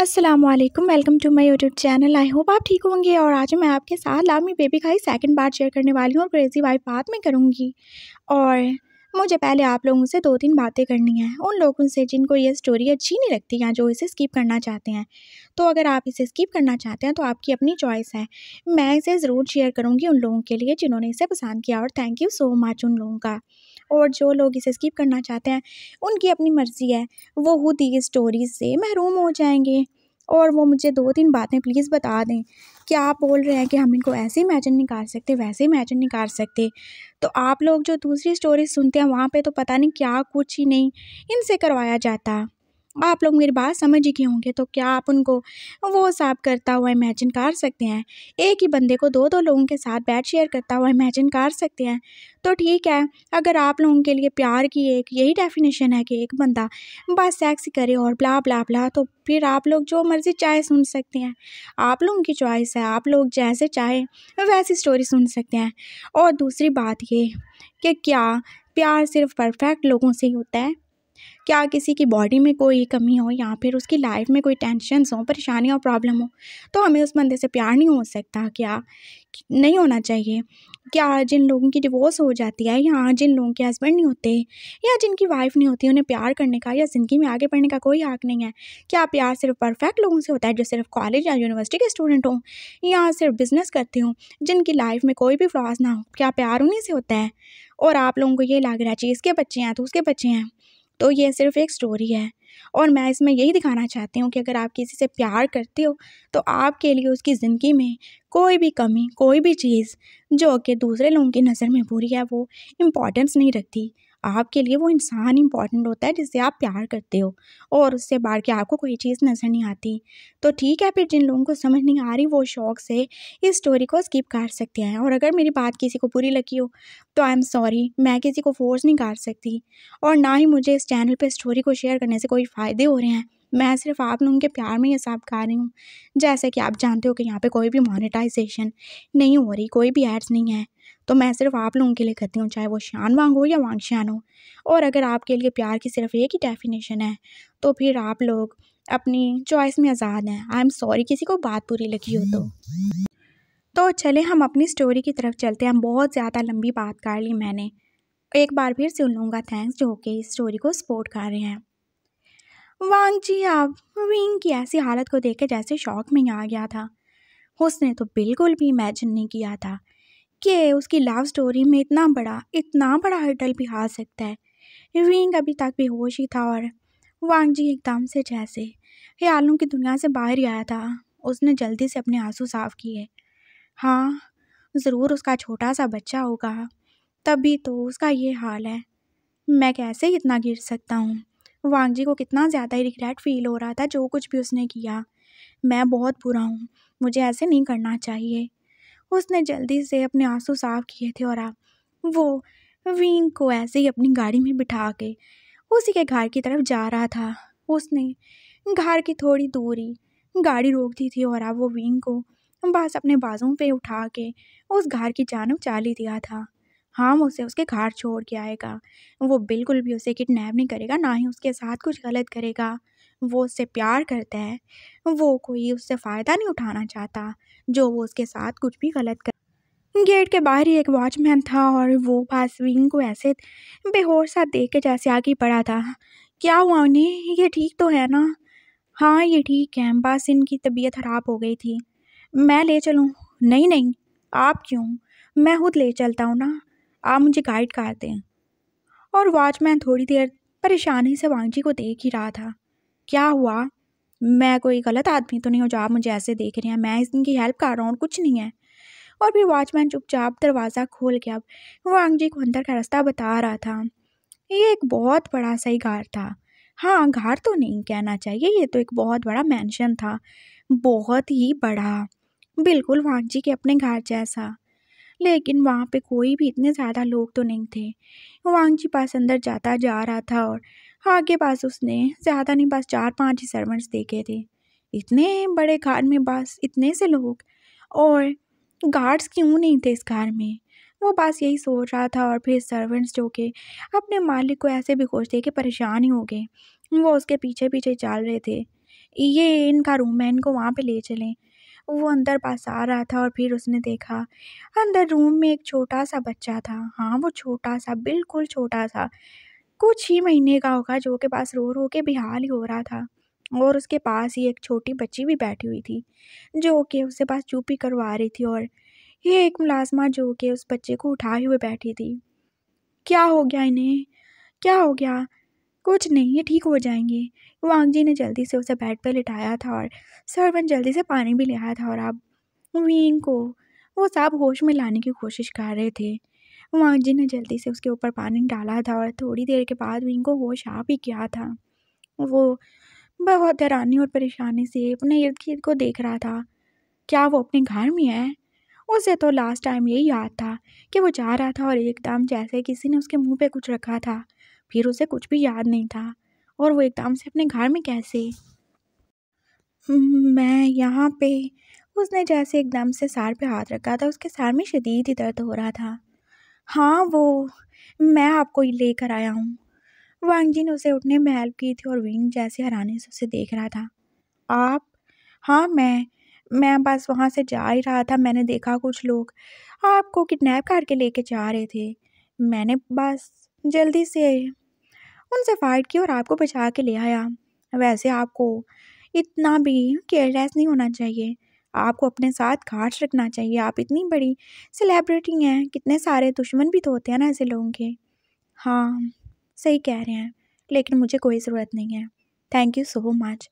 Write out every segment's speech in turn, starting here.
Aslam welcome to my YouTube channel I hope आप ठीक होंगे और आज मैं आपके साथ लामी बेबी का ही सेकंड बार शेयर करने वाली हूँ और क्रेज़ी वाइफ बात में करूँगी और मुझे पहले आप लोगों से दो तीन बातें करनी हैं उन लोगों से जिनको ये स्टोरी अच्छी नहीं लगती या जो इसे स्किप करना चाहते हैं तो अगर आप इसे स्किप करना चाहते हैं तो आपकी अपनी चॉइस है मैं इसे ज़रूर शेयर करूँगी उन लोगों के लिए जिन्होंने इसे पसंद किया और थैंक यू सो मच उन लोगों का और जो लोग इसे स्किप करना चाहते हैं उनकी अपनी मर्ज़ी है वो खुद ही स्टोरीज़ से महरूम हो जाएंगे और वो मुझे दो तीन बातें प्लीज़ बता दें क्या आप बोल रहे हैं कि हम इनको ऐसे इमेजिन नहीं कर सकते वैसे इमेजिन नहीं कर सकते तो आप लोग जो दूसरी स्टोरी सुनते हैं वहाँ पे तो पता नहीं क्या कुछ ही नहीं इनसे करवाया जाता आप लोग मेरी बात समझ ही गए होंगे तो क्या आप उनको वो साफ करता हुआ इमेजिन कर सकते हैं एक ही बंदे को दो दो लोगों के साथ बैठ शेयर करता हुआ इमेजिन कर सकते हैं तो ठीक है अगर आप लोगों के लिए प्यार की एक यही डेफिनेशन है कि एक बंदा बस सेक्स करे और ब्ला ब्ला ब्ला तो फिर आप लोग जो मर्ज़ी चाहे सुन सकते हैं आप लोगों की चॉइस है आप लोग जैसे चाहे वैसी स्टोरी सुन सकते हैं और दूसरी बात ये कि क्या प्यार सिर्फ परफेक्ट लोगों से ही होता है क्या किसी की बॉडी में कोई कमी हो या फिर उसकी लाइफ में कोई टेंशन हो परेशानियाँ और प्रॉब्लम हो तो हमें उस बंदे से प्यार नहीं हो सकता क्या नहीं होना चाहिए क्या जिन लोगों की डिवोर्स हो जाती है या जिन लोगों के हस्बैंड नहीं होते या जिनकी वाइफ नहीं होती उन्हें प्यार करने का या ज़िंदगी में आगे बढ़ने का कोई हक नहीं है क्या प्यार सिर्फ परफेक्ट लोगों से होता है जो सिर्फ कॉलेज या यूनिवर्सिटी के स्टूडेंट हों या सिर्फ बिजनेस करते हों जिनकी लाइफ में कोई भी फ्लॉज ना हो क्या प्यार उन्हीं से होता है और आप लोगों को ये लग रहा है जी इसके बच्चे हैं तो उसके बच्चे हैं तो ये सिर्फ़ एक स्टोरी है और मैं इसमें यही दिखाना चाहती हूँ कि अगर आप किसी से प्यार करते हो तो आपके लिए उसकी ज़िंदगी में कोई भी कमी कोई भी चीज़ जो कि दूसरे लोगों की नज़र में बुरी है वो इम्पोर्टेंस नहीं रखती आपके लिए वो इंसान इंपॉर्टेंट होता है जिससे आप प्यार करते हो और उससे बाहर के आपको कोई चीज़ नज़र नहीं आती तो ठीक है फिर जिन लोगों को समझ नहीं आ रही वो शौक से इस स्टोरी को स्किप कर सकते हैं और अगर मेरी बात किसी को बुरी लगी हो तो आई एम सॉरी मैं किसी को फोर्स नहीं कर सकती और ना ही मुझे इस चैनल पर स्टोरी को शेयर करने से कोई फ़ायदे हो रहे हैं मैं सिर्फ आप लोगों के प्यार में ये सब कर रही हूँ जैसे कि आप जानते हो कि यहाँ पे कोई भी मोनेटाइजेशन नहीं हो रही कोई भी एड्स नहीं है तो मैं सिर्फ आप लोगों के लिए करती हूँ चाहे वो शान वांग हो या वांग शान हो और अगर आपके लिए प्यार की सिर्फ एक ही डेफिनेशन है तो फिर आप लोग अपनी चॉइस में आज़ाद हैं आई एम सॉरी किसी को बात पूरी लगी हो तो तो चले हम अपनी स्टोरी की तरफ चलते हैं बहुत ज़्यादा लंबी बात कर ली मैंने एक बार फिर से उन लोगों का थैंक्स जो कि इस स्टोरी को सपोर्ट कर रहे हैं वांग जी आप विंग की ऐसी हालत को देख के जैसे शौक में ही आ गया था उसने तो बिल्कुल भी इमेजिन नहीं किया था कि उसकी लव स्टोरी में इतना बड़ा इतना बड़ा हटल भी आ सकता है विंग अभी तक भी होश ही था और वांग जी एकदम से जैसे ख्यालों की दुनिया से बाहर ही आया था उसने जल्दी से अपने आंसू साफ किए हाँ ज़रूर उसका छोटा सा बच्चा होगा तभी तो उसका ये हाल है मैं कैसे इतना गिर सकता हूँ वांग जी को कितना ज़्यादा ही रिग्रेट फील हो रहा था जो कुछ भी उसने किया मैं बहुत बुरा हूँ मुझे ऐसे नहीं करना चाहिए उसने जल्दी से अपने आंसू साफ किए थे और अब वो विंग को ऐसे ही अपनी गाड़ी में बिठा के उसी के घर की तरफ जा रहा था उसने घर की थोड़ी दूरी गाड़ी रोक दी थी और अब वो विंग को बस अपने बाजू पे उठा के उस घर की जानब चाली दिया था हाँ उसे उसके घर छोड़ के आएगा वो बिल्कुल भी उसे किडनैप नहीं करेगा ना ही उसके साथ कुछ गलत करेगा वो उससे प्यार करता है वो कोई उससे फ़ायदा नहीं उठाना चाहता जो वो उसके साथ कुछ भी गलत कर गेट के बाहर ही एक वॉचमैन था और वो पासविंग को ऐसे बेहोश सा देख के जैसे आगे पड़ा था क्या हुआ उन्हें ये ठीक तो है ना हाँ ये ठीक है बस इनकी तबीयत ख़राब हो गई थी मैं ले चलूँ नहीं नहीं आप क्यों मैं खुद ले चलता हूँ ना आप मुझे गाइड कर दें और वॉचमैन थोड़ी देर परेशानी से वांगजी को देख ही रहा था क्या हुआ मैं कोई गलत आदमी तो नहीं हो जो आप मुझे ऐसे देख रहे हैं मैं इनकी हेल्प कर रहा हूँ और कुछ नहीं है और फिर वॉचमैन चुपचाप दरवाज़ा खोल के अब वांग जी को अंदर का रास्ता बता रहा था ये एक बहुत बड़ा सही घर था हाँ घर तो नहीं कहना चाहिए ये तो एक बहुत बड़ा मैंशन था बहुत ही बड़ा बिल्कुल वांग जी के अपने घर जैसा लेकिन वहाँ पे कोई भी इतने ज़्यादा लोग तो नहीं थे वांग जी पास अंदर जाता जा रहा था और हाँ, आगे पास उसने ज़्यादा नहीं बस चार पांच ही सर्वेंट्स देखे थे इतने बड़े घर में बस इतने से लोग और गार्ड्स क्यों नहीं थे इस घर में वो बस यही सोच रहा था और फिर सर्वेंट्स जो के अपने मालिक को ऐसे भी खोज कि के परेशान ही हो गए वो उसके पीछे पीछे चल रहे थे ये इनका रूम है इनको वहाँ पे ले चलें वो अंदर पास आ रहा था और फिर उसने देखा अंदर रूम में एक छोटा सा बच्चा था हाँ वो छोटा सा बिल्कुल छोटा सा कुछ ही महीने का होगा जो के पास रो रो के बेहाल ही हो रहा था और उसके पास ही एक छोटी बच्ची भी बैठी हुई थी जो कि उसके पास चुपी करवा रही थी और ये एक मुलाजमा जो कि उस बच्चे को उठाए हुए बैठी थी क्या हो गया इन्हें क्या हो गया कुछ नहीं ये ठीक हो जाएंगे वांग जी ने जल्दी से उसे बेड पर लिटाया था और सरवन जल्दी से पानी भी ले आया था और अब वीन को वो सब होश में लाने की कोशिश कर रहे थे जी ने जल्दी से उसके ऊपर पानी डाला था और थोड़ी देर के बाद इनको होश आ भी किया था वो बहुत हैरानी और परेशानी से अपने इर्द गिर्द को देख रहा था क्या वो अपने घर में है उसे तो लास्ट टाइम यही याद था कि वो जा रहा था और एकदम जैसे किसी ने उसके मुंह पे कुछ रखा था फिर उसे कुछ भी याद नहीं था और वो एकदम से अपने घर में कैसे मैं यहाँ पे उसने जैसे एकदम से सर पे हाथ रखा था उसके सार में शदीद ही दर्द हो रहा था हाँ वो मैं आपको लेकर आया हूँ वांग जी ने उसे उठने में हेल्प की थी और विंग जैसे हराने से उसे देख रहा था आप हाँ मैं मैं बस वहाँ से जा ही रहा था मैंने देखा कुछ लोग आपको किडनैप करके लेके जा रहे थे मैंने बस जल्दी से उनसे फ़ाइट की और आपको बचा के ले आया वैसे आपको इतना भी केयरलेस नहीं होना चाहिए आपको अपने साथ घाट रखना चाहिए आप इतनी बड़ी सेलेब्रिटी हैं कितने सारे दुश्मन भी तो होते हैं ना ऐसे लोगों के हाँ सही कह रहे हैं लेकिन मुझे कोई ज़रूरत नहीं है थैंक यू सो मच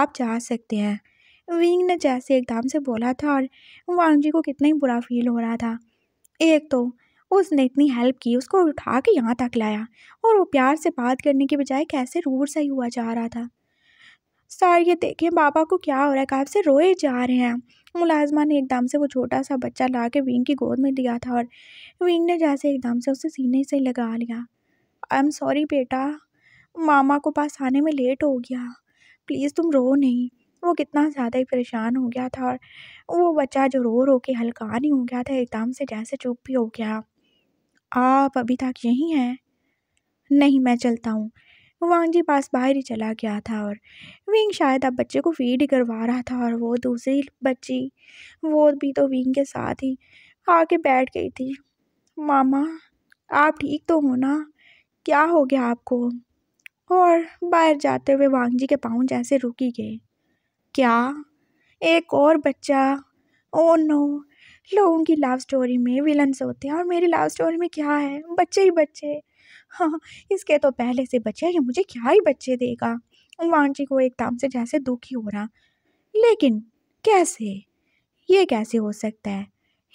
आप जा सकते हैं विंग ने जैसे एकदम से बोला था और वांग जी को कितना ही बुरा फील हो रहा था एक तो उसने इतनी हेल्प की उसको उठा के यहाँ तक लाया और वो प्यार से बात करने के बजाय कैसे रूर सही हुआ जा रहा था सर ये देखें बाबा को क्या हो रहा है कहा से रोए जा रहे हैं मुलाजमा ने एकदम से वो छोटा सा बच्चा ला के विंग की गोद में दिया था और विंग ने जैसे एकदम से उसे सीने से लगा लिया आई एम सॉरी बेटा मामा को पास आने में लेट हो गया प्लीज़ तुम रो नहीं वो कितना ज़्यादा ही परेशान हो गया था और वो बच्चा जो रो रो के हल्का नहीं हो गया था एकदम से जैसे चुप भी हो गया आप अभी तक यहीं हैं नहीं मैं चलता हूँ वो वांगजी पास बाहर ही चला गया था और विंग शायद अब बच्चे को फीड करवा रहा था और वो दूसरी बच्ची वो भी तो विंग के साथ ही आके बैठ गई थी मामा आप ठीक तो हो ना क्या हो गया आपको और बाहर जाते हुए जी के पाँव जैसे रुकी गए क्या एक और बच्चा ओ नो लोगों की लव स्टोरी में विलन्स होते हैं और मेरी लव स्टोरी में क्या है बच्चे ही बच्चे हाँ, हाँ इसके तो पहले से बच्चे ये मुझे क्या ही बच्चे देगा जी को एकदम से जैसे दुखी हो रहा लेकिन कैसे ये कैसे हो सकता है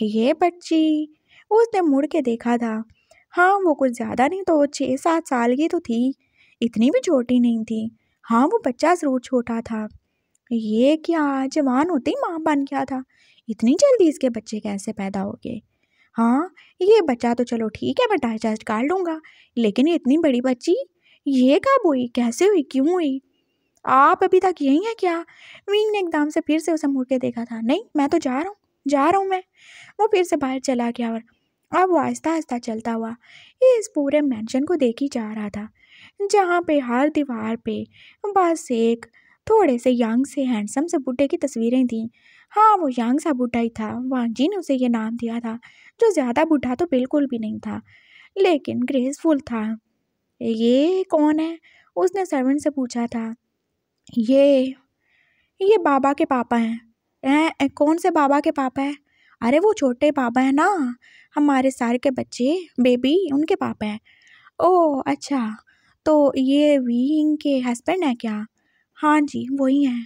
ये बच्ची उसने मुड़ के देखा था हाँ वो कुछ ज़्यादा नहीं तो छः सात साल की तो थी इतनी भी छोटी नहीं थी हाँ वो बच्चा ज़रूर छोटा था ये क्या जवान होते ही माँ बन गया था इतनी जल्दी इसके बच्चे कैसे पैदा हो गए हाँ ये बच्चा तो चलो ठीक है मैं डाइजेस्ट कर लूँगा लेकिन ये इतनी बड़ी बच्ची ये कब हुई कैसे हुई क्यों हुई आप अभी तक यही हैं क्या मीन ने एकदम से फिर से उसे मुड़ के देखा था नहीं मैं तो जा रहा हूँ जा रहा हूँ मैं वो फिर से बाहर चला गया और अब वो आहिस्ता आहिस्ता चलता हुआ इस पूरे मैंशन को देख ही जा रहा था जहाँ पे हर दीवार पे बस एक थोड़े से यंग से हैंडसम से बूढ़े की तस्वीरें थीं हाँ वो यंग सा बूढ़ा ही था वांग जी ने उसे ये नाम दिया था जो ज़्यादा बूढ़ा तो बिल्कुल भी नहीं था लेकिन ग्रेसफुल था ये कौन है उसने सर्वेंट से पूछा था ये ये बाबा के पापा हैं हैं कौन से बाबा के पापा हैं अरे वो छोटे पापा हैं ना हमारे सारे के बच्चे बेबी उनके पापा हैं ओह अच्छा तो ये भी इनके हस्बैंड हैं क्या हाँ जी वही हैं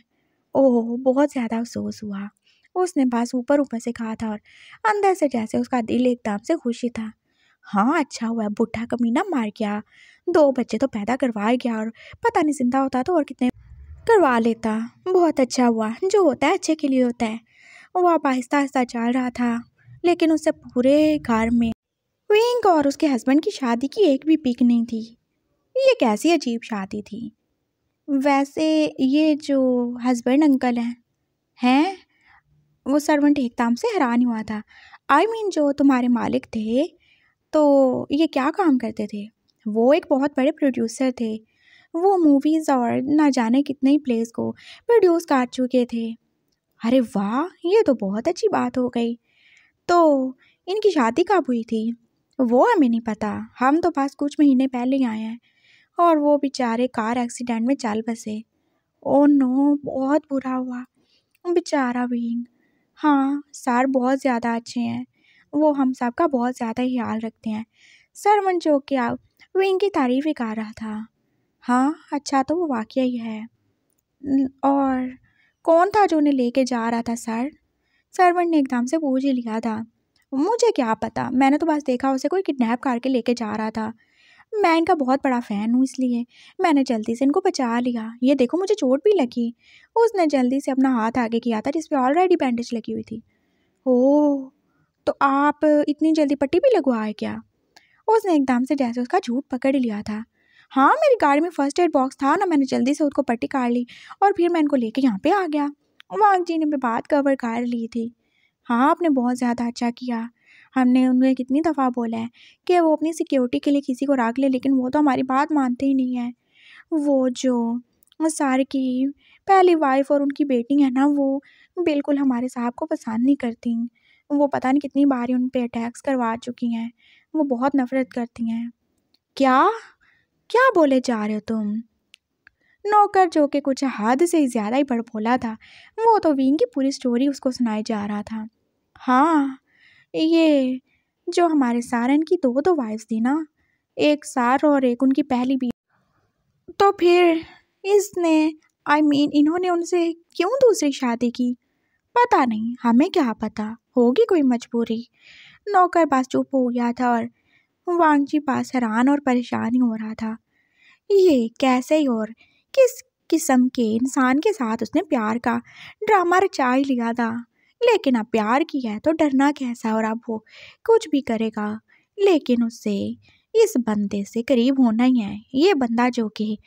ओह बहुत ज़्यादा अफसोस हुआ उसने बस ऊपर ऊपर से कहा था और अंदर से जैसे उसका दिल एकदम से खुशी था हाँ अच्छा हुआ बुढ़ा कमीना मार गया दो बच्चे तो पैदा करवा गया और पता नहीं जिंदा होता तो और कितने करवा लेता बहुत अच्छा हुआ जो होता है अच्छे के लिए होता है वो अब आहिस्ता आहिस्ता चल रहा था लेकिन उससे पूरे घर में विंग और उसके हस्बैंड की शादी की एक भी पिक नहीं थी ये कैसी अजीब शादी थी वैसे ये जो हस्बैंड अंकल हैं हैं वो सर्वेंट एकदम से हैरान हुआ था आई I मीन mean, जो तुम्हारे मालिक थे तो ये क्या काम करते थे वो एक बहुत बड़े प्रोड्यूसर थे वो मूवीज़ और ना जाने कितने ही प्लेस को प्रोड्यूस कर चुके थे अरे वाह ये तो बहुत अच्छी बात हो गई तो इनकी शादी कब हुई थी वो हमें नहीं पता हम तो बस कुछ महीने पहले ही आए हैं और वो बेचारे कार एक्सीडेंट में चल बसे ओ oh नो बहुत बुरा हुआ बेचारा बींग हाँ सर बहुत ज़्यादा अच्छे हैं वो हम सब का बहुत ज़्यादा ही ख्याल रखते हैं मन जो कि आप वो इनकी तारीफ़ ही कर रहा था हाँ अच्छा तो वो वाक़ ही है और कौन था जो उन्हें लेके जा रहा था सर सरवन ने एकदम से पूछ ही लिया था मुझे क्या पता मैंने तो बस देखा उसे कोई किडनैप करके लेके जा रहा था मैं इनका बहुत बड़ा फ़ैन हूँ इसलिए मैंने जल्दी से इनको बचा लिया ये देखो मुझे चोट भी लगी उसने जल्दी से अपना हाथ आगे किया था जिसपे ऑलरेडी बैंडेज लगी हुई थी ओह तो आप इतनी जल्दी पट्टी भी लगवाए क्या उसने एकदम से जैसे उसका झूठ पकड़ लिया था हाँ मेरी गाड़ी में फर्स्ट एड बॉक्स था ना मैंने जल्दी से उसको पट्टी काट ली और फिर मैं इनको लेके यहाँ पे आ गया वहाँ जी ने भी बात कवर कर ली थी हाँ आपने बहुत ज़्यादा अच्छा किया हमने उन्हें कितनी दफ़ा बोला है कि वो अपनी सिक्योरिटी के लिए किसी को राख ले लेकिन वो तो हमारी बात मानते ही नहीं है वो जो सार की पहली वाइफ और उनकी बेटी है ना वो बिल्कुल हमारे साहब को पसंद नहीं करती वो पता नहीं कितनी बार उन पर अटैक्स करवा चुकी हैं वो बहुत नफ़रत करती हैं क्या क्या बोले जा रहे हो तुम नौकर जो कि कुछ हद से ही ज़्यादा ही बड़बोला था वो तो वीन की पूरी स्टोरी उसको सुनाई जा रहा था हाँ ये जो हमारे सारन की दो दो वाइफ थी ना एक सार और एक उनकी पहली भी तो फिर इसने आई I मीन mean, इन्होंने उनसे क्यों दूसरी शादी की पता नहीं हमें क्या पता होगी कोई मजबूरी नौकर पास चुप हो गया था और जी पास हैरान और परेशान हो रहा था ये कैसे और किस किस्म के इंसान के साथ उसने प्यार का ड्रामा रचा ही लिया था लेकिन अब प्यार किया है तो डरना कैसा और अब वो कुछ भी करेगा लेकिन उसे इस बंदे से करीब होना ही है ये बंदा जो कि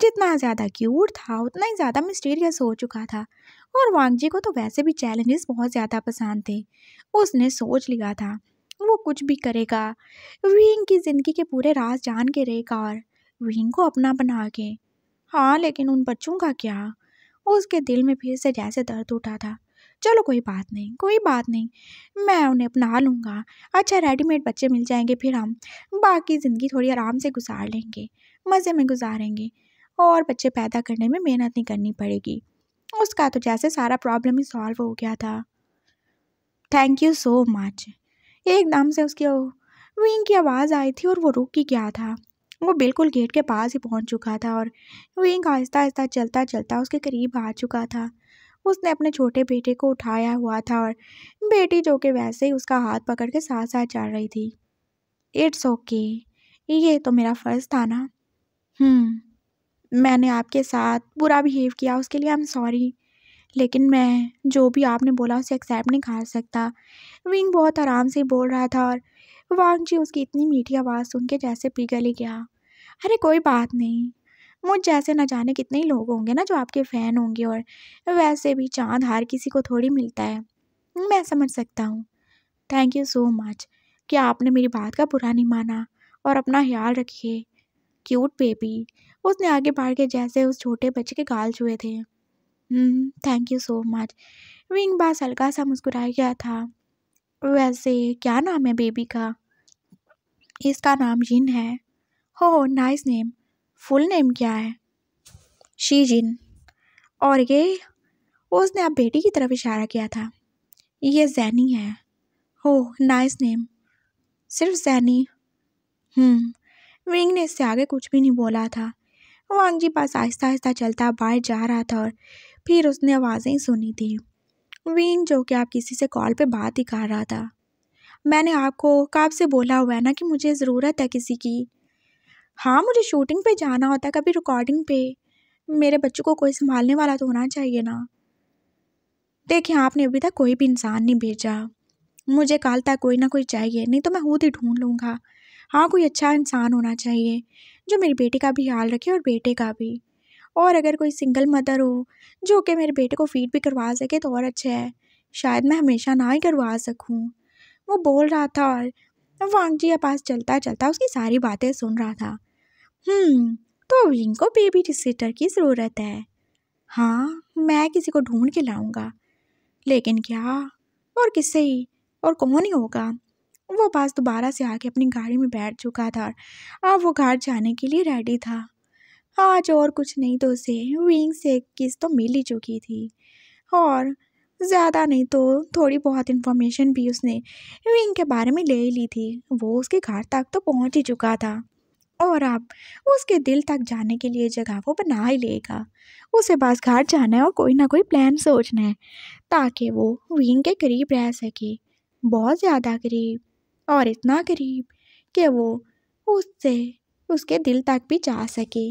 जितना ज़्यादा क्यूट था उतना ही ज़्यादा मिस्टीरियस हो चुका था और वांगजी को तो वैसे भी चैलेंजेस बहुत ज़्यादा पसंद थे उसने सोच लिया था वो कुछ भी करेगा विंग की ज़िंदगी के पूरे राज जान के रहेगा और विंग को अपना बना के हाँ लेकिन उन बच्चों का क्या उसके दिल में फिर से जैसे दर्द उठा था चलो कोई बात नहीं कोई बात नहीं मैं उन्हें अपना लूँगा अच्छा रेडीमेड बच्चे मिल जाएंगे फिर हम बाकी ज़िंदगी थोड़ी आराम से गुजार लेंगे मज़े में गुजारेंगे और बच्चे पैदा करने में मेहनत नहीं करनी पड़ेगी उसका तो जैसे सारा प्रॉब्लम ही सॉल्व हो गया था थैंक यू सो मच एकदम से उसकी विंग की आवाज़ आई थी और वो रुक ही गया था वो बिल्कुल गेट के पास ही पहुंच चुका था और विंग आहिस्ता आहिस्ता चलता चलता उसके करीब आ चुका था उसने अपने छोटे बेटे को उठाया हुआ था और बेटी जो कि वैसे ही उसका हाथ पकड़ के साथ साथ चल रही थी इट्स ओके ये तो मेरा फ़र्ज़ था ना हम्म, मैंने आपके साथ बुरा बिहेव किया उसके लिए आई एम सॉरी लेकिन मैं जो भी आपने बोला उसे एक्सेप्ट नहीं कर सकता विंग बहुत आराम से बोल रहा था और वांग जी उसकी इतनी मीठी आवाज़ सुन के जैसे पिघल ही गया अरे कोई बात नहीं मुझ जैसे ना जाने कितने ही लोग होंगे ना जो आपके फ़ैन होंगे और वैसे भी चांद हार किसी को थोड़ी मिलता है मैं समझ सकता हूँ थैंक यू सो मच कि आपने मेरी बात का बुरा नहीं माना और अपना ख्याल रखिए क्यूट बेबी उसने आगे बढ़ के जैसे उस छोटे बच्चे के गाल छुए थे थैंक यू सो मच विंग बास हल्का सा मुस्कुरा गया था वैसे क्या नाम है बेबी का इसका नाम जिन है हो नाइस नेम फुल नेम क्या है शी जिन और ये उसने आप बेटी की तरफ इशारा किया था ये जैनी है हो नाइस नेम सिर्फ जैनी हम्म, विंग ने इससे आगे कुछ भी नहीं बोला था वांग जी पास आहिस्ता आहिस्ता चलता बाहर जा रहा था और फिर उसने आवाज़ें सुनी थी विंग जो कि आप किसी से कॉल पे बात ही कर रहा था मैंने आपको कब से बोला हुआ है ना कि मुझे ज़रूरत है किसी की हाँ मुझे शूटिंग पे जाना होता है कभी रिकॉर्डिंग पे मेरे बच्चों को कोई संभालने वाला तो होना चाहिए ना देखिए आपने अभी तक कोई भी इंसान नहीं भेजा मुझे कल तक कोई ना कोई चाहिए नहीं तो मैं खुद ही ढूंढ लूँगा हाँ कोई अच्छा इंसान होना चाहिए जो मेरी बेटी का भी ख्याल रखे और बेटे का भी और अगर कोई सिंगल मदर हो जो कि मेरे बेटे को फीड भी करवा सके तो और अच्छा है शायद मैं हमेशा ना ही करवा सकूँ वो बोल रहा था और वांग जी के पास चलता चलता उसकी सारी बातें सुन रहा था हम्म, तो रिंको बेबी सिटर की ज़रूरत है हाँ मैं किसी को ढूंढ के लाऊंगा लेकिन क्या और किससे ही और कौन ही होगा वो बस दोबारा से आके अपनी गाड़ी में बैठ चुका था अब वो घर जाने के लिए रेडी था आज और कुछ नहीं तो उसे विंग से किस तो मिल ही चुकी थी और ज़्यादा नहीं तो थोड़ी बहुत इन्फॉर्मेशन भी उसने विंग के बारे में ले ली थी वो उसके घर तक तो पहुंच ही चुका था और आप उसके दिल तक जाने के लिए जगह वो बना ही लेगा उसे बस घाट जाना है और कोई ना कोई प्लान सोचना है ताकि वो विंग के करीब रह सके बहुत ज़्यादा करीब और इतना करीब कि वो उससे उसके दिल तक भी जा सके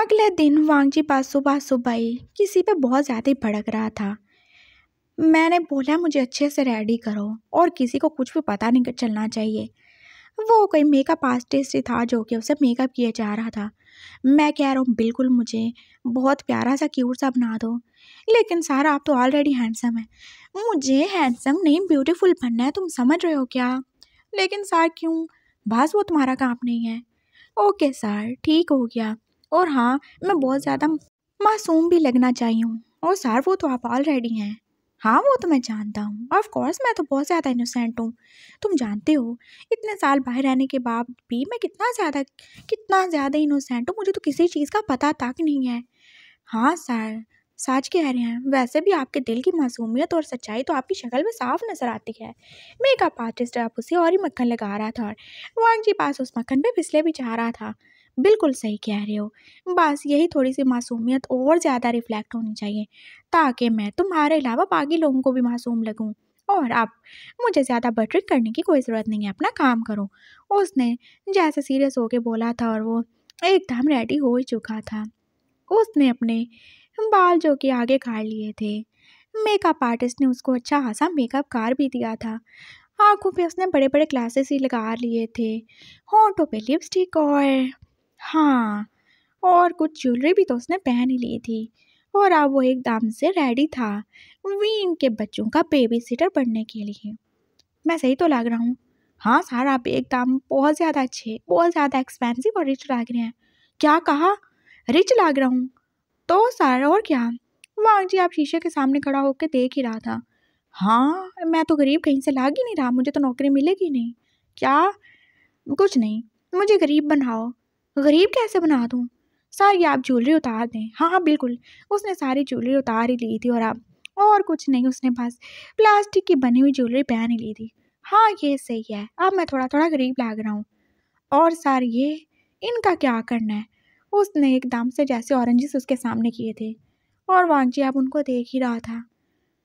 अगले दिन वांग जी पास सुबह सुबह ही किसी पे बहुत ज़्यादा भड़क रहा था मैंने बोला मुझे अच्छे से रेडी करो और किसी को कुछ भी पता नहीं चलना चाहिए वो कोई मेकअप आर्टिस्ट था जो कि उसे मेकअप किया जा रहा था मैं कह रहा हूँ बिल्कुल मुझे बहुत प्यारा सा क्यूट सा बना दो लेकिन सारा आप तो ऑलरेडी हैंडसम है मुझे हैंडसम नहीं ब्यूटीफुल बनना है तुम समझ रहे हो क्या लेकिन सर क्यों बस वो तुम्हारा काम नहीं है ओके सर ठीक हो गया और हाँ मैं बहुत ज़्यादा मासूम भी लगना चाहिए और सर वो तो आप ऑलरेडी हैं हाँ वो तो मैं जानता हूँ ऑफ कोर्स मैं तो बहुत ज़्यादा इनोसेंट हूँ तुम जानते हो इतने साल बाहर रहने के बाद भी मैं कितना ज़्यादा कितना ज़्यादा इनोसेंट हूँ मुझे तो किसी चीज़ का पता तक नहीं है हाँ सर सच कह रहे हैं वैसे भी आपके दिल की मासूमियत और सच्चाई तो आपकी शक्ल में साफ नज़र आती है मेकअप आर्टिस्ट आप उसे और ही मक्खन लगा रहा था और वन जी पास उस मक्खन पर फिसले भी चाह रहा था बिल्कुल सही कह रहे हो बस यही थोड़ी सी मासूमियत और ज़्यादा रिफ्लेक्ट होनी चाहिए ताकि मैं तुम्हारे अलावा बाकी लोगों को भी मासूम लगूँ और आप मुझे ज़्यादा बटरिक करने की कोई ज़रूरत नहीं है अपना काम करो उसने जैसे सीरियस होके बोला था और वो एकदम रेडी हो ही चुका था उसने अपने बाल जो कि आगे काट लिए थे मेकअप आर्टिस्ट ने उसको अच्छा खासा मेकअप कार भी दिया था आँखों पे उसने बड़े बड़े ग्लासेस ही लगा लिए थे होंठों पे लिपस्टिक और हाँ और कुछ ज्वेलरी भी तो उसने पहन ही ली थी और अब वो एकदम से रेडी था वीन के बच्चों का बेबी सीटर बनने के लिए मैं सही तो लग रहा हूँ हाँ सर आप एकदम बहुत ज़्यादा अच्छे बहुत ज़्यादा एक्सपेंसिव और रिच लग रहे हैं क्या कहा रिच लग रहा हूँ तो सर और क्या वांग जी आप शीशे के सामने खड़ा होकर देख ही रहा था हाँ मैं तो गरीब कहीं से लाग ही नहीं रहा मुझे तो नौकरी मिलेगी नहीं क्या कुछ नहीं मुझे गरीब बनाओ गरीब कैसे बना दूँ सारी आप ज्वेलरी उतार दें हाँ हाँ बिल्कुल उसने सारी ज्वेलरी उतार ही ली थी और आप और कुछ नहीं उसने बस प्लास्टिक की बनी हुई ज्वेलरी पहन ही ली थी हाँ ये सही है अब मैं थोड़ा थोड़ा गरीब लग रहा हूँ और सर ये इनका क्या करना है उसने एकदम से जैसे ऑरेंजेस उसके सामने किए थे और वांगजी अब उनको देख ही रहा था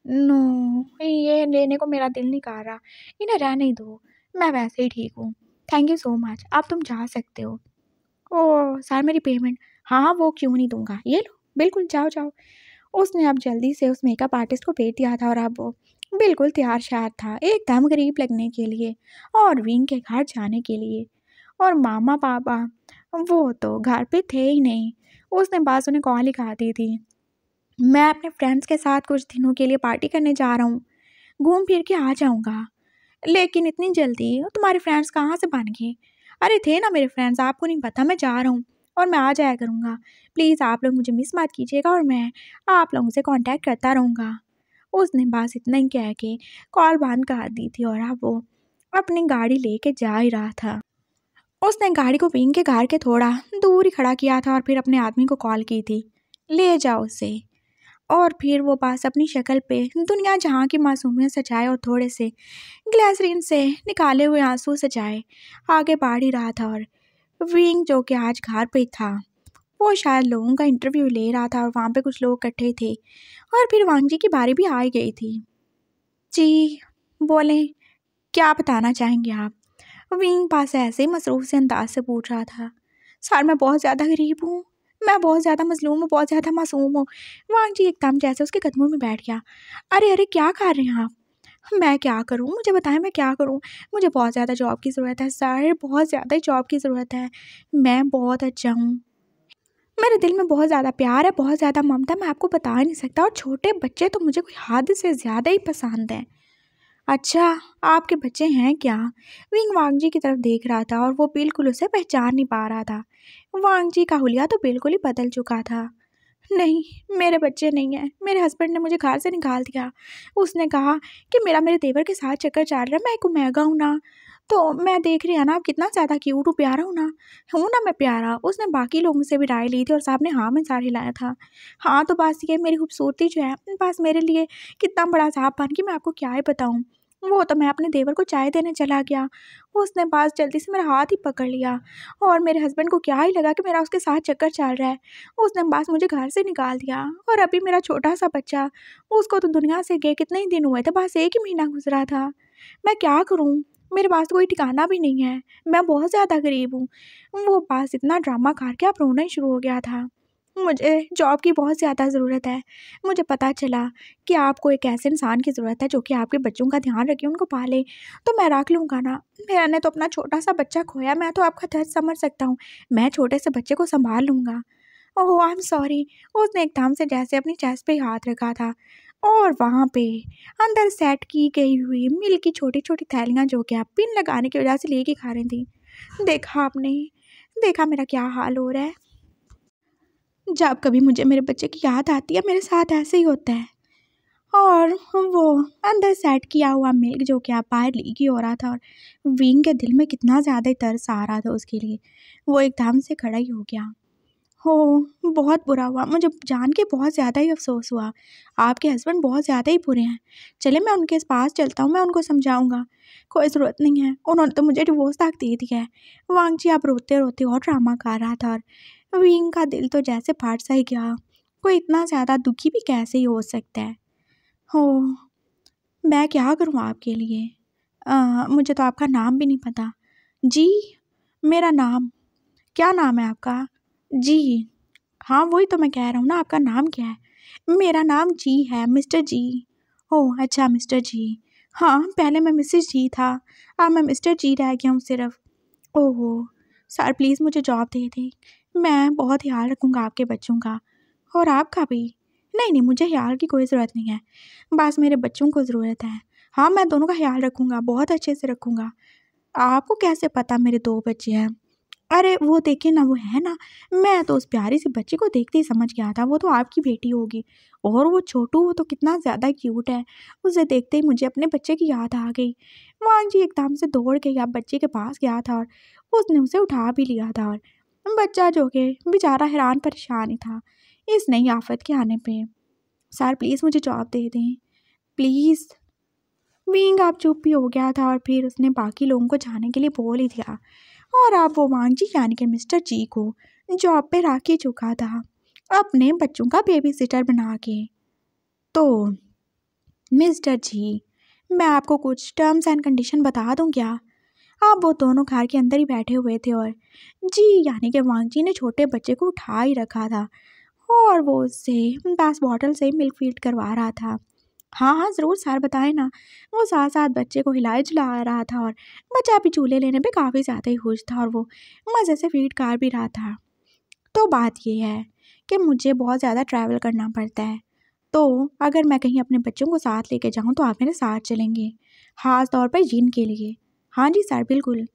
नो ये लेने को मेरा दिल नहीं कर रहा इन्हें रहने दो मैं वैसे ही ठीक हूँ थैंक यू सो मच अब तुम जा सकते हो ओह सर मेरी पेमेंट हाँ हाँ वो क्यों नहीं दूंगा ये लो बिल्कुल जाओ जाओ उसने अब जल्दी से उस मेकअप आर्टिस्ट को भेज दिया था और अब वो बिल्कुल तैयार श्यार था एकदम गरीब लगने के लिए और विंग के घर जाने के लिए और मामा पापा वो तो घर पे थे ही नहीं उसने बस उन्हें कॉल ही कहा दी थी मैं अपने फ्रेंड्स के साथ कुछ दिनों के लिए पार्टी करने जा रहा हूँ घूम फिर के आ जाऊँगा लेकिन इतनी जल्दी तुम्हारे फ्रेंड्स कहाँ से बन गए अरे थे ना मेरे फ्रेंड्स आपको नहीं पता मैं जा रहा हूँ और मैं आ जाया करूँगा प्लीज़ आप लोग मुझे मिस मत कीजिएगा और मैं आप लोगों से कॉन्टेक्ट करता रहूँगा उसने बस इतना ही कह के कॉल बंद कर दी थी और अब वो अपनी गाड़ी लेके जा ही रहा था उसने गाड़ी को पिंग के घर के थोड़ा दूर ही खड़ा किया था और फिर अपने आदमी को कॉल की थी ले जाओ उसे और फिर वो बास अपनी शक्ल पे दुनिया जहाँ की मासूमियत सजाए और थोड़े से ग्लैसरीन से निकाले हुए आंसू सजाए आगे बढ़ ही रहा था और विंग जो कि आज घर पे था वो शायद लोगों का इंटरव्यू ले रहा था और वहाँ पे कुछ लोग इकट्ठे थे और फिर वांगजी की बारी भी आ गई थी जी बोले क्या बताना चाहेंगे आप विंग पास ऐसे मसरूफ से अंदाज से पूछ रहा था सर मैं बहुत ज़्यादा गरीब हूँ मैं बहुत ज़्यादा मजलूम हूँ बहुत ज़्यादा मासूम हूँ वांग जी एकदम जैसे उसके कदमों में बैठ गया अरे अरे क्या कर रहे हैं आप मैं क्या करूँ मुझे बताएं मैं क्या करूँ मुझे बहुत ज़्यादा जॉब की ज़रूरत है सर बहुत ज़्यादा जॉब की ज़रूरत है मैं बहुत अच्छा हूँ मेरे दिल में बहुत ज़्यादा प्यार है बहुत ज़्यादा ममता मैं आपको बता नहीं सकता और छोटे बच्चे तो मुझे कोई हद से ज़्यादा ही पसंद हैं अच्छा आपके बच्चे हैं क्या विंग वांग जी की तरफ देख रहा था और वो बिल्कुल उसे पहचान नहीं पा रहा था वांग जी का हुलिया तो बिल्कुल ही बदल चुका था नहीं मेरे बच्चे नहीं हैं मेरे हस्बैंड ने मुझे घर से निकाल दिया उसने कहा कि मेरा मेरे देवर के साथ चक्कर चल रहा है मैं एक महंगा हूँ ना तो मैं देख रही ना आप कितना ज़्यादा क्यूट हूँ प्यारा हूँ ना हूँ ना मैं प्यारा उसने बाकी लोगों से भी राय ली थी और साहब ने हाँ में सार हिलाया था हाँ तो बस ये मेरी खूबसूरती जो है बस मेरे लिए कितना बड़ा साहब बन कि मैं आपको क्या ही बताऊँ वो तो मैं अपने देवर को चाय देने चला गया उसने पास जल्दी से मेरा हाथ ही पकड़ लिया और मेरे हस्बैंड को क्या ही लगा कि मेरा उसके साथ चक्कर चल रहा है उसने पास मुझे घर से निकाल दिया और अभी मेरा छोटा सा बच्चा उसको तो दुनिया से गए कितने ही दिन हुए थे बस एक ही महीना गुजरा था मैं क्या करूँ मेरे पास तो कोई ठिकाना भी नहीं है मैं बहुत ज़्यादा गरीब हूँ वो पास इतना ड्रामा करके अब रोना ही शुरू हो गया था मुझे जॉब की बहुत ज़्यादा ज़रूरत है मुझे पता चला कि आपको एक ऐसे इंसान की ज़रूरत है जो कि आपके बच्चों का ध्यान रखे उनको पाले तो मैं रख लूँगा ना मैंने तो अपना छोटा सा बच्चा खोया मैं तो आपका दर्द समझ सकता हूँ मैं छोटे से बच्चे को संभाल लूँगा ओह आई एम सॉरी उसने एकदम से जैसे अपनी चेस्ट पे हाथ रखा था और वहाँ पे अंदर सेट की गई हुई मिल की छोटी छोटी थैलियाँ जो कि आप पिन लगाने की वजह से लेके खा रही थी देखा आपने देखा मेरा क्या हाल हो रहा है जब कभी मुझे मेरे बच्चे की याद आती है मेरे साथ ऐसे ही होता है और वो अंदर सेट किया हुआ मिल्क जो कि आप बाहर लीक ही हो रहा था और विंग के दिल में कितना ज़्यादा तरस आ रहा था उसके लिए वो एकदम से खड़ा ही हो गया हो बहुत बुरा हुआ मुझे जान के बहुत ज़्यादा ही अफसोस हुआ आपके हस्बैंड बहुत ज़्यादा ही बुरे हैं चले मैं उनके पास चलता हूँ मैं उनको समझाऊँगा कोई ज़रूरत नहीं है उन्होंने तो मुझे डिवोर्स तक दे दिया है वांग जी आप रोते रोते और ड्रामा कर रहा था और विंग का दिल तो जैसे फट सा ही गया कोई इतना ज़्यादा दुखी भी कैसे ही हो सकता है हो मैं क्या करूँ आपके लिए आ, मुझे तो आपका नाम भी नहीं पता जी मेरा नाम क्या नाम है आपका जी हाँ वही तो मैं कह रहा हूँ ना आपका नाम क्या है मेरा नाम जी है मिस्टर जी ओ अच्छा मिस्टर जी हाँ पहले मैं मिसेस जी था अब मैं मिस्टर जी रह गया हूँ सिर्फ ओहो सर प्लीज़ मुझे जॉब दे दें मैं बहुत ख्याल रखूँगा आपके बच्चों का और आपका भी नहीं नहीं मुझे ख्याल की कोई ज़रूरत नहीं है बस मेरे बच्चों को ज़रूरत है हाँ मैं दोनों का ख्याल रखूँगा बहुत अच्छे से रखूँगा आपको कैसे पता मेरे दो बच्चे हैं अरे वो देखिए ना वो है ना मैं तो उस प्यारी सी बच्ची को देखते ही समझ गया था वो तो आपकी बेटी होगी और वो छोटू वो तो कितना ज़्यादा क्यूट है उसे देखते ही मुझे अपने बच्चे की याद आ गई मांग जी एकदम से दौड़ गई आप बच्चे के पास गया था और उसने उसे उठा भी लिया था और बच्चा जो के बेचारा हैरान परेशान ही था इस नई आफत के आने पे सर प्लीज़ मुझे जॉब दे दें प्लीज़ बींग आप चुप भी हो गया था और फिर उसने बाकी लोगों को जाने के लिए बोल ही दिया और आप वो वांग जी यानी कि मिस्टर जी को जॉब पे रख ही चुका था अपने बच्चों का बेबी सिटर बना के तो मिस्टर जी मैं आपको कुछ टर्म्स एंड कंडीशन बता दूँ क्या अब हाँ, वो दोनों घर के अंदर ही बैठे हुए थे और जी यानी कि वांग जी ने छोटे बच्चे को उठा ही रखा था और वो उससे बस बॉटल से मिल्क फीड करवा रहा था हाँ हाँ ज़रूर सर बताए ना वो साथ साथ बच्चे को हिलाए जुला रहा था और बच्चा भी चूल्हे लेने पे काफ़ी ज़्यादा ही खुश था और वो मज़े से फीड कर भी रहा था तो बात ये है कि मुझे बहुत ज़्यादा ट्रैवल करना पड़ता है तो अगर मैं कहीं अपने बच्चों को साथ लेके जाऊँ तो आप मेरे साथ चलेंगे ख़ास तौर पर जिन के लिए हाँ जी सर बिल्कुल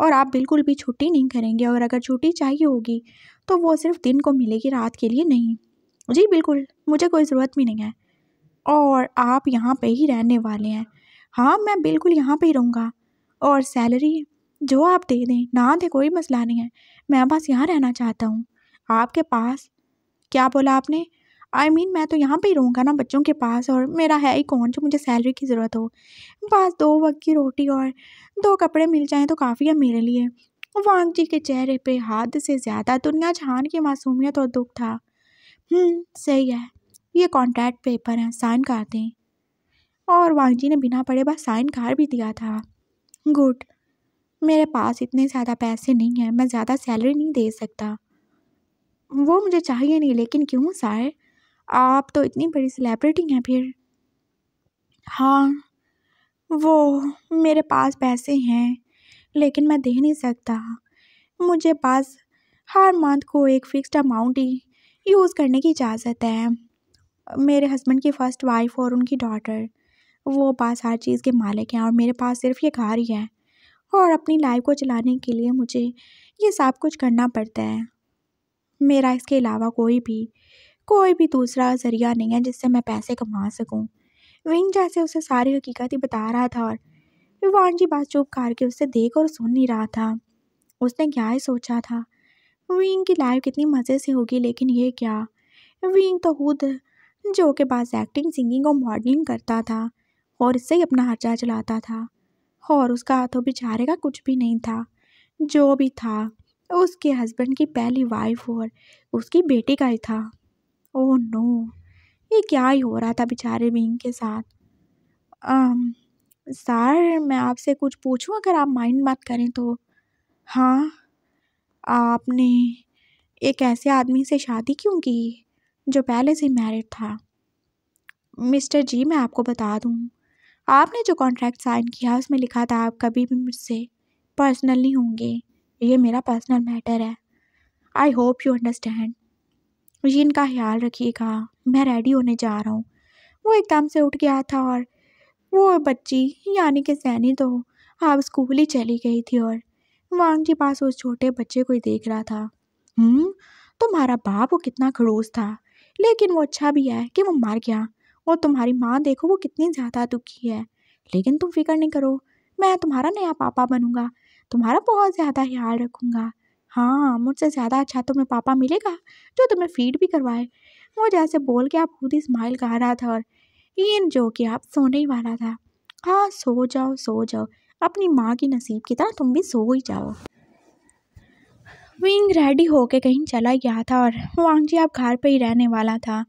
और आप बिल्कुल भी छुट्टी नहीं करेंगे और अगर छुट्टी चाहिए होगी तो वो सिर्फ दिन को मिलेगी रात के लिए नहीं जी बिल्कुल मुझे कोई ज़रूरत भी नहीं है और आप यहाँ पे ही रहने वाले हैं हाँ मैं बिल्कुल यहाँ पे ही रहूँगा और सैलरी जो आप दे दें ना दें कोई मसला नहीं है मैं बस यहाँ रहना चाहता हूँ आपके पास क्या बोला आपने आई I मीन mean, मैं तो यहाँ पे ही रहूँगा ना बच्चों के पास और मेरा है ही कौन जो मुझे सैलरी की ज़रूरत हो बस दो वक्त की रोटी और दो कपड़े मिल जाएँ तो काफ़ी है मेरे लिए वांग जी के चेहरे पे हाथ से ज़्यादा दुनिया जहान की मासूमियत और दुख था हम्म, सही है ये कॉन्ट्रैक्ट पेपर हैं साइन कर दें और वांग जी ने बिना पढ़े बस साइन कर भी दिया था गुड मेरे पास इतने ज़्यादा पैसे नहीं हैं मैं ज़्यादा सैलरी नहीं दे सकता वो मुझे चाहिए नहीं लेकिन क्यों सर आप तो इतनी बड़ी सेलिब्रिटी हैं फिर हाँ वो मेरे पास पैसे हैं लेकिन मैं दे नहीं सकता मुझे पास हर मंथ को एक फ़िक्स्ड अमाउंट ही यूज़ करने की इजाज़त है मेरे हस्बैंड की फ़र्स्ट वाइफ और उनकी डॉटर वो पास हर चीज़ के मालिक हैं और मेरे पास सिर्फ ये घर ही है और अपनी लाइफ को चलाने के लिए मुझे ये सब कुछ करना पड़ता है मेरा इसके अलावा कोई भी कोई भी दूसरा ज़रिया नहीं है जिससे मैं पैसे कमा सकूँ विंग जैसे उसे सारी हकीकत ही बता रहा था और विवान जी बात चुप करके उसे देख और सुन नहीं रहा था उसने क्या ही सोचा था विंग की लाइफ कितनी मज़े से होगी लेकिन ये क्या विंग तो खुद जो के पास एक्टिंग सिंगिंग और मॉडलिंग करता था और इससे ही अपना हर्चा चलाता था और उसका हाथों बेचारे का कुछ भी नहीं था जो भी था उसके हस्बैंड की पहली वाइफ और उसकी बेटी का ही था ओ oh, नो ये क्या ही हो रहा था बेचारे विंग के साथ सर मैं आपसे कुछ पूछूं अगर आप माइंड मत करें तो हाँ आपने एक ऐसे आदमी से शादी क्यों की जो पहले से मैरिड था मिस्टर जी मैं आपको बता दूँ आपने जो कॉन्ट्रैक्ट साइन किया उसमें लिखा था आप कभी भी मुझसे पर्सनल नहीं होंगे ये मेरा पर्सनल मैटर है आई होप यू अंडरस्टैंड मुझे इनका ख्याल रखिएगा मैं रेडी होने जा रहा हूँ वो एकदम से उठ गया था और वो बच्ची यानी कि सैनी तो आप स्कूल ही चली गई थी और वांग जी पास उस छोटे बच्चे को ही देख रहा था हम्म तुम्हारा बाप वो कितना खड़ूस था लेकिन वो अच्छा भी है कि वो मर गया और तुम्हारी माँ देखो वो कितनी ज़्यादा दुखी है लेकिन तुम फिक्र नहीं करो मैं तुम्हारा नया पापा बनूंगा तुम्हारा बहुत ज़्यादा ख्याल रखूंगा हाँ मुझसे ज़्यादा अच्छा तुम्हें पापा मिलेगा जो तुम्हें फीड भी करवाए वो जैसे बोल के आप खुद ही स्माइल कर रहा था और इन जो कि आप सोने ही वाला था हाँ सो जाओ सो जाओ अपनी माँ की नसीब की तरह तुम भी सो ही जाओ विंग रेडी होके कहीं चला गया था और वांग जी आप घर पे ही रहने वाला था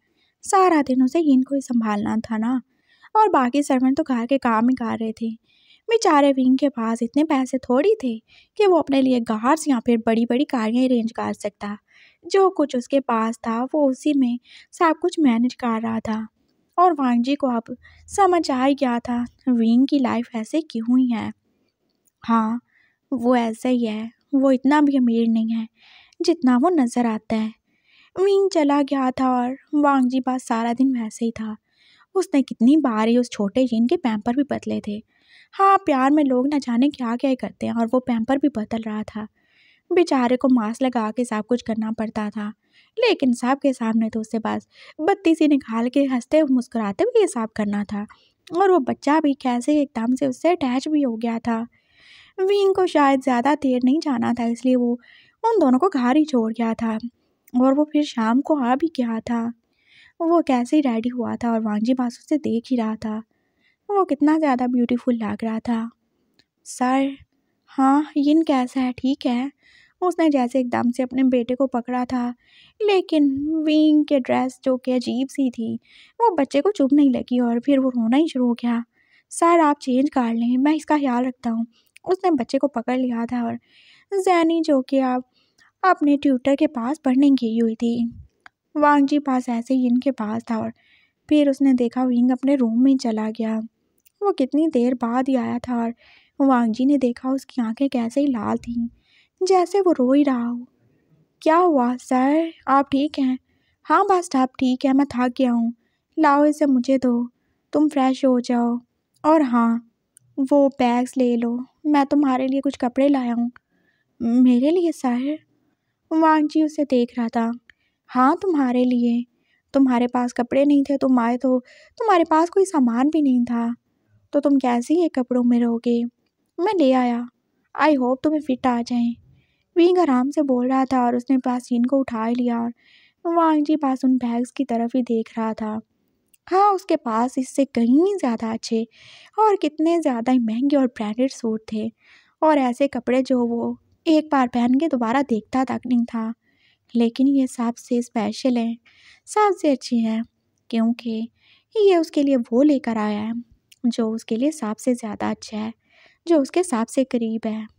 सारा दिन उसे इनको ही संभालना था ना और बाकी सर्वेंट तो घर के काम ही कर रहे थे बेचारे विंग के पास इतने पैसे थोड़ी थे कि वो अपने लिए गार्स या फिर बड़ी बड़ी कारियाँ अरेंज कर सकता जो कुछ उसके पास था वो उसी में सब कुछ मैनेज कर रहा था और वांग जी को अब समझ आ गया था विंग की लाइफ ऐसे क्यों ही है हाँ वो ऐसा ही है वो इतना भी अमीर नहीं है जितना वो नज़र आता है विंग चला गया था और वांगजी पास सारा दिन वैसे ही था उसने कितनी बार ही उस छोटे जिन के पैम्पर भी बदले थे हाँ प्यार में लोग ना जाने क्या क्या करते हैं और वो पैम्पर भी बदल रहा था बेचारे को मास्क लगा के सब कुछ करना पड़ता था लेकिन साहब के सामने तो उसके पास बत्ती सी निकाल के हंसते मुस्कुराते हुए ये करना था और वो बच्चा भी कैसे एकदम से उससे अटैच भी हो गया था विंग को शायद ज़्यादा देर नहीं जाना था इसलिए वो उन दोनों को घर ही छोड़ गया था और वो फिर शाम को आ भी गया था वो कैसे रेडी हुआ था और वांगजी बास उसे देख ही रहा था तो वो कितना ज़्यादा ब्यूटीफुल लग रहा था सर हाँ यिन कैसा है ठीक है उसने जैसे एकदम से अपने बेटे को पकड़ा था लेकिन विंग के ड्रेस जो कि अजीब सी थी वो बच्चे को चुभ नहीं लगी और फिर वो रोना ही शुरू हो गया सर आप चेंज कर लें मैं इसका ख्याल रखता हूँ उसने बच्चे को पकड़ लिया था और जैनी जो कि आप अपने ट्यूटर के पास पढ़ने गई हुई थी वांगजी पास ऐसे ही इनके पास था और फिर उसने देखा विंग अपने रूम में चला गया वो कितनी देर बाद ही आया था और वांग जी ने देखा उसकी आंखें कैसे ही लाल थीं जैसे वो रो ही रहा हो क्या हुआ सर आप ठीक हैं हाँ बस आप ठीक है मैं थक गया हूँ लाओ इसे मुझे दो तुम फ्रेश हो जाओ और हाँ वो बैग्स ले लो मैं तुम्हारे लिए कुछ कपड़े लाया हूँ मेरे लिए सर वांग जी उसे देख रहा था हाँ तुम्हारे लिए तुम्हारे पास कपड़े नहीं थे तुम आए तो तुम्हारे पास कोई सामान भी नहीं था तो तुम कैसे ये कपड़ों में रहोगे मैं ले आया आई होप तुम्हें फिट आ जाएं विंग आराम से बोल रहा था और उसने पासीन को उठा लिया और वांग जी पास उन बैग्स की तरफ ही देख रहा था हाँ उसके पास इससे कहीं ज़्यादा अच्छे और कितने ज़्यादा ही महंगे और ब्रांडेड सूट थे और ऐसे कपड़े जो वो एक बार पहन के दोबारा देखता तक नहीं था लेकिन ये सबसे स्पेशल है सबसे अच्छी है क्योंकि ये उसके लिए वो लेकर आया है जो उसके लिए सबसे से ज़्यादा अच्छा है जो उसके हिसाब से करीब है